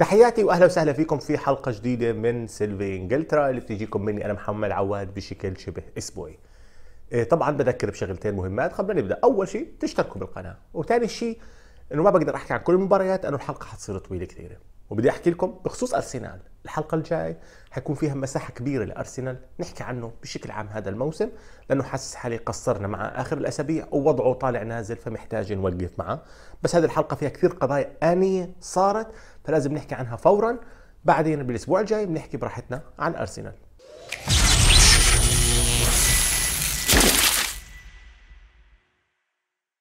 تحياتي واهلا وسهلا فيكم في حلقه جديده من سيلفي انجلترا اللي بتجيكم مني انا محمد عواد بشكل شبه اسبوعي. إيه، طبعا بذكر بشغلتين مهمات قبل ما نبدا، اول شيء تشتركوا بالقناه، وثاني شيء انه ما بقدر احكي عن كل المباريات لانه الحلقه حتصير طويله كثيره، وبدي احكي لكم بخصوص ارسنال، الحلقه الجاي حيكون فيها مساحه كبيره لارسنال نحكي عنه بشكل عام هذا الموسم لانه حاسس حالي قصرنا مع اخر الاسابيع ووضعه طالع نازل فمحتاج نوقف معه بس هذه الحلقه فيها كثير قضايا انيه صارت فلازم نحكي عنها فورا بعدين بالاسبوع الجاي بنحكي براحتنا عن ارسنال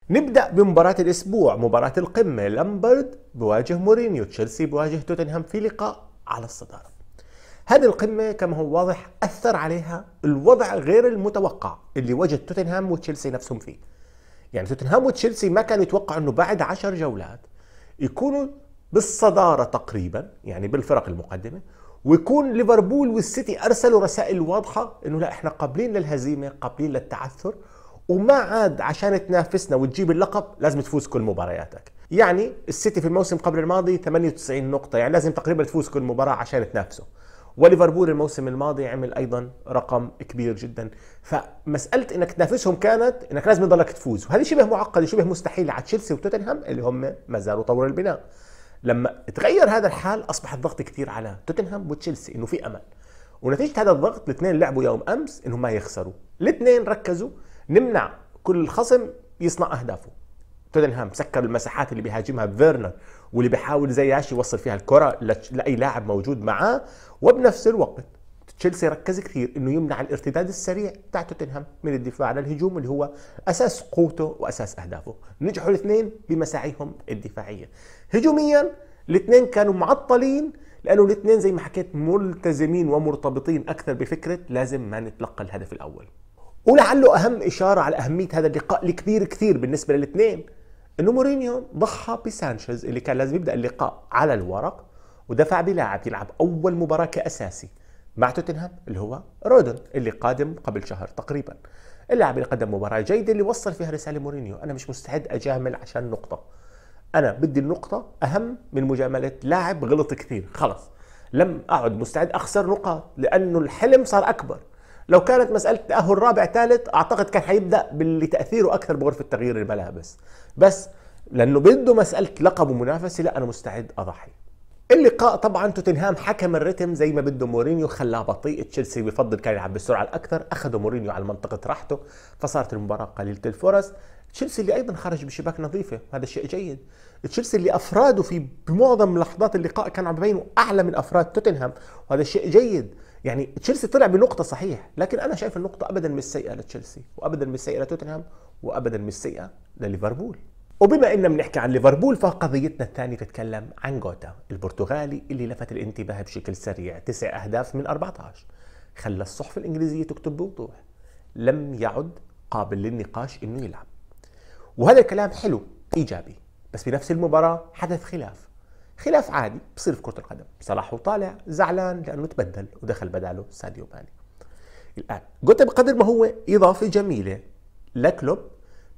نبدا بمباراه الاسبوع مباراه القمه لامبرد بواجه مورينيو تشيلسي بواجه توتنهام في لقاء على الصدارة هذه القمة كما هو واضح أثر عليها الوضع غير المتوقع اللي وجد توتنهام وتشيلسي نفسهم فيه يعني توتنهام وتشيلسي ما كانوا يتوقعوا أنه بعد عشر جولات يكونوا بالصدارة تقريبا يعني بالفرق المقدمة ويكون ليفربول والسيتي أرسلوا رسائل واضحة أنه لا إحنا قابلين للهزيمة قابلين للتعثر وما عاد عشان تنافسنا وتجيب اللقب لازم تفوز كل مبارياتك يعني السيتي في الموسم قبل الماضي 98 نقطه يعني لازم تقريبا تفوز كل مباراه عشان تنافسه وليفربول الموسم الماضي عمل ايضا رقم كبير جدا فمساله انك تنافسهم كانت انك لازم تضلك تفوز وهذا شبه معقد شبه مستحيل على تشيلسي وتوتنهام اللي هم ما زالوا طور البناء لما تغير هذا الحال اصبح الضغط كثير على توتنهام وتشيلسي انه في امل ونتيجه هذا الضغط الاثنين لعبوا يوم امس انهم ما يخسروا الاثنين ركزوا نمنع كل خصم يصنع اهدافه توتنهام سكر المساحات اللي بيهاجمها فيرنر واللي بيحاول زياش يوصل فيها الكره لاي لاعب موجود معاه وبنفس الوقت تشيلسي ركز كثير انه يمنع الارتداد السريع بتاع توتنهام من الدفاع على الهجوم اللي هو اساس قوته واساس اهدافه نجحوا الاثنين بمساعيهم الدفاعيه هجوميا الاثنين كانوا معطلين لانه الاثنين زي ما حكيت ملتزمين ومرتبطين اكثر بفكره لازم ما نتلقى الهدف الاول ولعله اهم اشاره على اهميه هذا اللقاء الكبير كثير بالنسبه للاثنين انه مورينيو ضحى بسانشيز اللي كان لازم يبدا اللقاء على الورق ودفع بلاعب يلعب اول مباراه كاساسي مع توتنهام اللي هو رودن اللي قادم قبل شهر تقريبا اللاعب اللي قدم مباراه جيده اللي وصل فيها رساله مورينيو انا مش مستعد اجامل عشان نقطه انا بدي النقطه اهم من مجامله لاعب غلط كثير خلص لم اعد مستعد اخسر نقاط لانه الحلم صار اكبر لو كانت مساله تاهل رابع ثالث اعتقد كان هيبدا باللي تاثيره اكثر بغرفه تغيير الملابس بس لانه بده مساله لقب ومنافسه لا انا مستعد اضحي اللقاء طبعا توتنهام حكم الرتم زي ما بده مورينيو خلاه بطيء تشيلسي بفضل كان يلعب بالسرعه الاكثر اخذوا مورينيو على منطقه راحته فصارت المباراه قليله الفرص تشيلسي اللي ايضا خرج بشباك نظيفه هذا شيء جيد تشيلسي اللي افراده في معظم لحظات اللقاء كانوا عم ببينوا اعلى من افراد توتنهام وهذا شيء جيد يعني تشيلسي طلع بنقطه صحيح لكن انا شايف النقطه ابدا مش سيئه لتشيلسي وابدا مش سيئه لتوتنهام وابدا مش سيئه لليفربول وبما اننا بنحكي عن ليفربول فقضيتنا الثانيه تتكلم عن جوتا البرتغالي اللي لفت الانتباه بشكل سريع تسع اهداف من 14 خلى الصحف الانجليزيه تكتب بوضوح لم يعد قابل للنقاش انه يلعب وهذا الكلام حلو ايجابي بس بنفس المباراه حدث خلاف خلاف عادي بصير في كره القدم صلاح وطالع زعلان لانه تبدل ودخل بداله ساديو ماني الان جوتا بقدر ما هو اضافه جميله لكلوب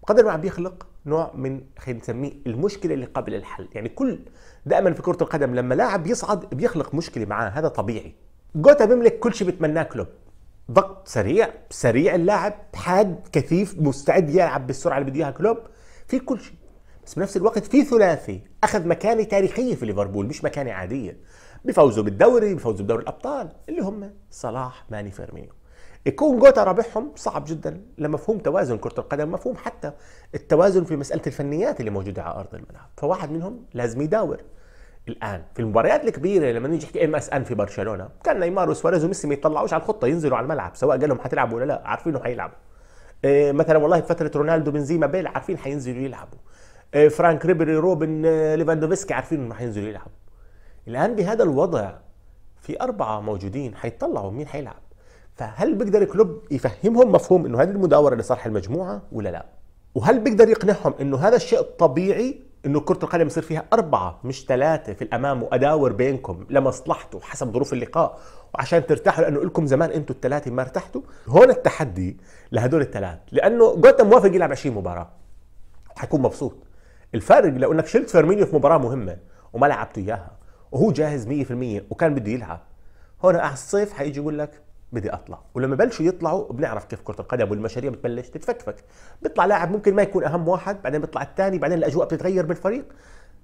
بقدر ما عم بيخلق نوع من خلينا نسميه المشكله اللي قبل الحل يعني كل دائما في كره القدم لما لاعب يصعد بيخلق مشكله معاه هذا طبيعي جوتا بيملك كل شيء بتمناه كلوب ضغط سريع سريع اللاعب حاد كثيف مستعد يلعب بالسرعه اللي بده اياها كلوب في كل شيء بس بنفس الوقت في ثلاثي اخذ مكانه تاريخيه في ليفربول مش مكانه عاديه بفوزوا بالدوري بفوزوا بدوري الابطال اللي هم صلاح ماني فيرمينيو يكون جوتا رابحهم صعب جدا لمفهوم توازن كره القدم مفهوم حتى التوازن في مساله الفنيات اللي موجوده على ارض الملعب فواحد منهم لازم يداور الان في المباريات الكبيره لما نيجي نحكي ام اس ان في برشلونه كان نيمار وسواريز وميسي ما يطلعوش على الخطه ينزلوا على الملعب سواء قال لهم حتلعبوا ولا لا عارفين انه حيلعبوا إيه مثلا والله في فتره رونالدو بنزيما بيل عارفين حينزلوا يلعبوا آه، فرانك ريبري روبن آه، ليفاندوفسكي عارفين انه هينزل يلعب الان بهذا الوضع في اربعه موجودين حيطلعوا مين حيلعب فهل بيقدر كلوب يفهمهم مفهوم انه هذه المداوره لصالح المجموعه ولا لا وهل بيقدر يقنعهم انه هذا الشيء الطبيعي انه كره القدم يصير فيها اربعه مش ثلاثه في الامام واداور بينكم لمصلحته حسب ظروف اللقاء وعشان ترتاحوا لانه لكم زمان انتم الثلاثه ما ارتحتوا هون التحدي لهدول الثلاث لانه جوتا موافق يلعب 20 مباراه حيكون مبسوط الفرق لو انك شلت فيرمينيو في مباراه مهمه وما لعبته اياها وهو جاهز 100% وكان بده يلعب هون على آه الصيف حيجي يقول لك بدي اطلع ولما بلشوا يطلعوا بنعرف كيف كره القدم والمشاريع بتبلش تتفكفك بيطلع لاعب ممكن ما يكون اهم واحد بعدين بيطلع الثاني بعدين الاجواء بتتغير بالفريق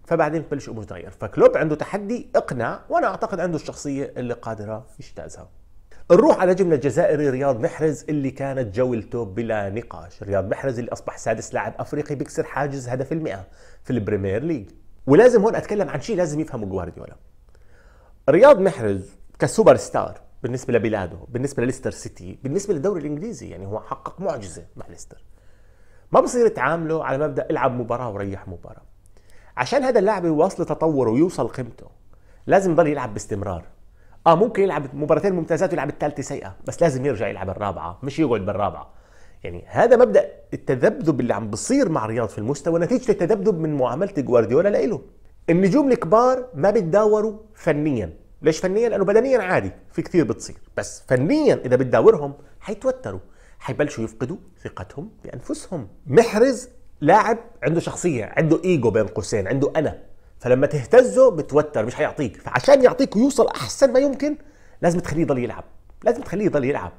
فبعدين بتبلش الامور تتغير فكلوب عنده تحدي اقنع وانا اعتقد عنده الشخصيه اللي قادره يجتازها نروح على نجمنا الجزائري رياض محرز اللي كانت جولته بلا نقاش رياض محرز اللي أصبح سادس لاعب أفريقي بيكسر حاجز هدف المئة في البريمير ليج ولازم هون أتكلم عن شيء لازم يفهمه جوارديولا رياض محرز كسوبر ستار بالنسبة لبلاده بالنسبة لليستر سيتي بالنسبة للدوري الإنجليزي يعني هو حقق معجزة مع ليستر ما بصير تعامله على مبدأ العب مباراة وريح مباراة عشان هذا اللاعب يواصل تطوره ويوصل قيمته لازم يضل يلعب باستمرار اه ممكن يلعب مباراتين ممتازات ويلعب الثالثه سيئه بس لازم يرجع يلعب الرابعه مش يقعد بالرابعه يعني هذا مبدا التذبذب اللي عم بصير مع رياض في المستوى نتيجه التذبذب من معامله جوارديولا لإله النجوم الكبار ما بتداوروا فنيا ليش فنيا لانه بدنيا عادي في كثير بتصير بس فنيا اذا بتداورهم حيتوتروا حيبلشوا يفقدوا ثقتهم بانفسهم محرز لاعب عنده شخصيه عنده ايجو بين قوسين عنده انا فلما تهتزه بتوتر مش هيعطيك فعشان يعطيك ويوصل احسن ما يمكن لازم تخليه يضل يلعب لازم تخليه يضل يلعب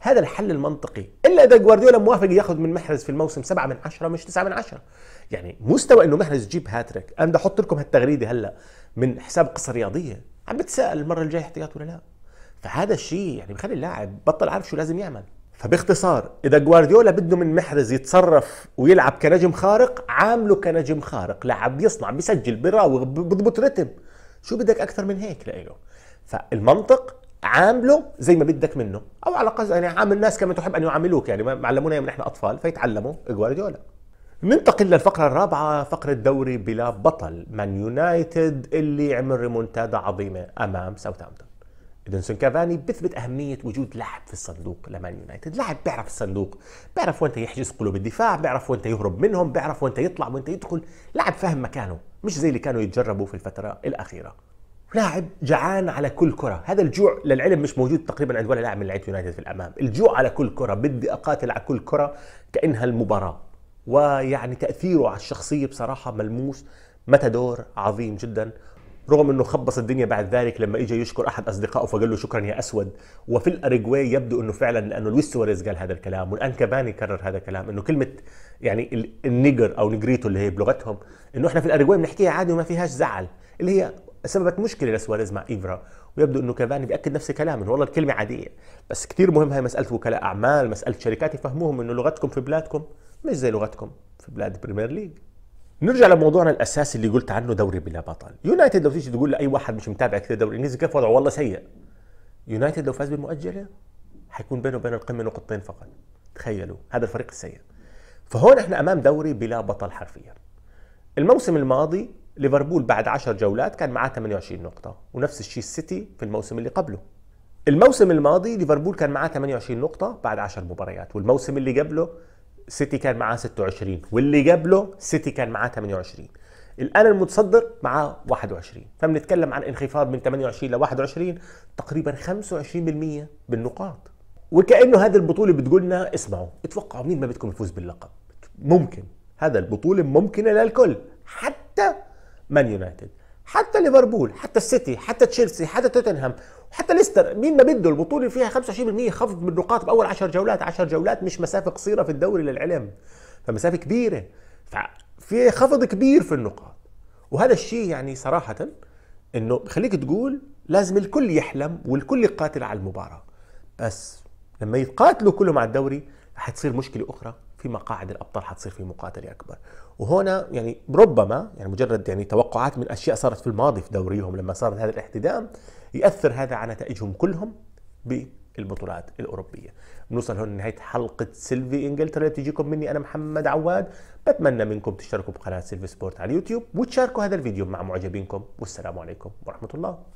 هذا الحل المنطقي الا اذا جوارديولا موافق ياخذ من محرز في الموسم 7 من 10 مش 9 من 10 يعني مستوى انه محرز يجيب هاتريك انا بدي احط لكم هالتغريده هلا من حساب قصه رياضيه عم بتسال المره الجايه احتياط ولا لا فهذا الشيء يعني بخلي اللاعب بطل عارف شو لازم يعمل فباختصار اذا جوارديولا بده من محرز يتصرف ويلعب كنجم خارق عامله كنجم خارق لعب بيصنع بيسجل بيراوغ بيضبط رتم شو بدك اكثر من هيك لإله فالمنطق عامله زي ما بدك منه او على قصد يعني عامل الناس كما تحب ان يعاملوك يعني علمونا من احنا اطفال فيتعلموا جوارديولا ننتقل للفقرة الرابعة فقرة دوري بلا بطل مان يونايتد اللي عمل ريمونتادا عظيمة أمام ساوثامبتون ادنسون كافاني بثبت اهميه وجود لاعب في الصندوق لمان يونايتد، لاعب بيعرف الصندوق، بيعرف وين يحجز قلوب الدفاع، بيعرف وين يهرب منهم، بيعرف وين يطلع وين يدخل، لاعب فاهم مكانه، مش زي اللي كانوا يتجربوا في الفتره الاخيره. لاعب جعان على كل كرة، هذا الجوع للعلم مش موجود تقريبا عند ولا لاعب من لعيبة يونايتد في الأمام، الجوع على كل كرة، بدي أقاتل على كل كرة كأنها المباراة. ويعني تأثيره على الشخصية بصراحة ملموس، متى دور عظيم جدا رغم انه خبص الدنيا بعد ذلك لما اجى يشكر احد اصدقائه فقال له شكرا يا اسود وفي الارجواي يبدو انه فعلا لانه لويس سواريز قال هذا الكلام والان كباني كرر هذا الكلام انه كلمه يعني النيجر او نجريتو اللي هي بلغتهم انه احنا في الارجواي بنحكيها عادي وما فيهاش زعل اللي هي سببت مشكله لسواريز مع ايفرا ويبدو انه كافاني بياكد نفس الكلام انه والله الكلمه عاديه بس كثير مهم هي مساله وكلاء اعمال مساله شركات يفهموهم انه لغتكم في بلادكم مش زي لغتكم في بلاد بريمير ليج نرجع لموضوعنا الاساسي اللي قلت عنه دوري بلا بطل يونايتد لو تيجي تقول لاي واحد مش متابع كثير دوري الانجليزي كيف وضعه والله سيء يونايتد لو فاز بالمؤجله حيكون بينه وبين القمه نقطتين فقط تخيلوا هذا الفريق السيء فهون احنا امام دوري بلا بطل حرفيا الموسم الماضي ليفربول بعد 10 جولات كان معاه 28 نقطه ونفس الشيء السيتي في الموسم اللي قبله الموسم الماضي ليفربول كان معاه 28 نقطة بعد 10 مباريات والموسم اللي قبله سيتي كان معاه 26 واللي قبله سيتي كان معاه 28 الان المتصدر معاه 21 فبنتكلم عن انخفاض من 28 ل 21 تقريبا 25% بالنقاط وكانه هذه البطوله بتقولنا اسمعوا اتوقعوا مين ما بدكم يفوز باللقب ممكن هذا البطوله ممكنه للكل حتى مان يونايتد حتى ليفربول حتى السيتي حتى تشيلسي حتى توتنهام حتى ليستر مين ما بده البطوله فيها 25% خفض من النقاط باول 10 جولات 10 جولات مش مسافه قصيره في الدوري للعلم فمسافه كبيره في خفض كبير في النقاط وهذا الشيء يعني صراحه انه بخليك تقول لازم الكل يحلم والكل يقاتل على المباراه بس لما يتقاتلوا كلهم على الدوري رح تصير مشكله اخرى في مقاعد الابطال حتصير في مقاتله اكبر وهنا يعني ربما يعني مجرد يعني توقعات من اشياء صارت في الماضي في دوريهم لما صار هذا الاحتدام ياثر هذا على نتائجهم كلهم بالبطولات الاوروبيه بنوصل هون لنهايه حلقه سيلفي انجلترا اللي تجيكم مني انا محمد عواد بتمنى منكم تشتركوا بقناه سيلفي سبورت على اليوتيوب وتشاركوا هذا الفيديو مع معجبينكم والسلام عليكم ورحمه الله